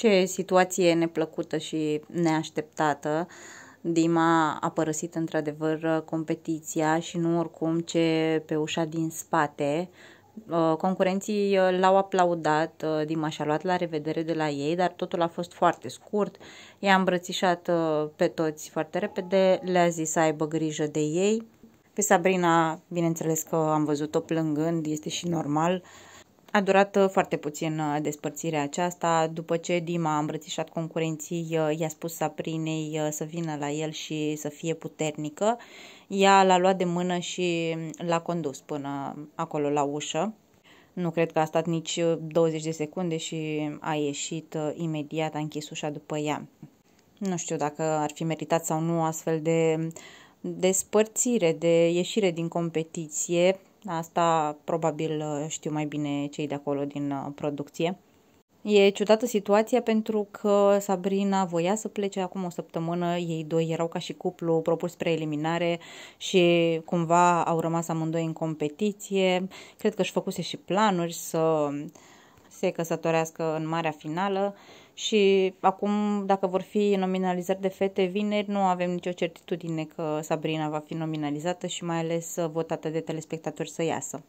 ce situație neplăcută și neașteptată, Dima a părăsit într-adevăr uh, competiția și nu oricum ce pe ușa din spate. Uh, concurenții uh, l-au aplaudat, Dima și-a luat la revedere de la ei, dar totul a fost foarte scurt. I-a îmbrățișat pe toți foarte repede, le-a zis să aibă grijă de ei. Pe Sabrina, bineînțeles că am văzut-o plângând, este și normal. A durat uh, foarte puțin uh, despărțirea aceasta, după ce Dima a îmbrățișat concurenții, uh, i-a spus Saprinei să vină la el și să fie puternică. Ea l-a luat de mână și l-a condus până acolo la ușă. Nu cred că a stat nici 20 de secunde și a ieșit imediat, a închis ușa după ea. Nu știu dacă ar fi meritat sau nu astfel de despărțire, de ieșire din competiție, Asta probabil uh, știu mai bine cei de acolo din uh, producție. E ciudată situația pentru că Sabrina voia să plece acum o săptămână, ei doi erau ca și cuplu propus spre eliminare și cumva au rămas amândoi în competiție. Cred că își făcuse și planuri să se căsătorească în marea finală și acum dacă vor fi nominalizări de fete vineri, nu avem nicio certitudine că Sabrina va fi nominalizată și mai ales votată de telespectatori să iasă.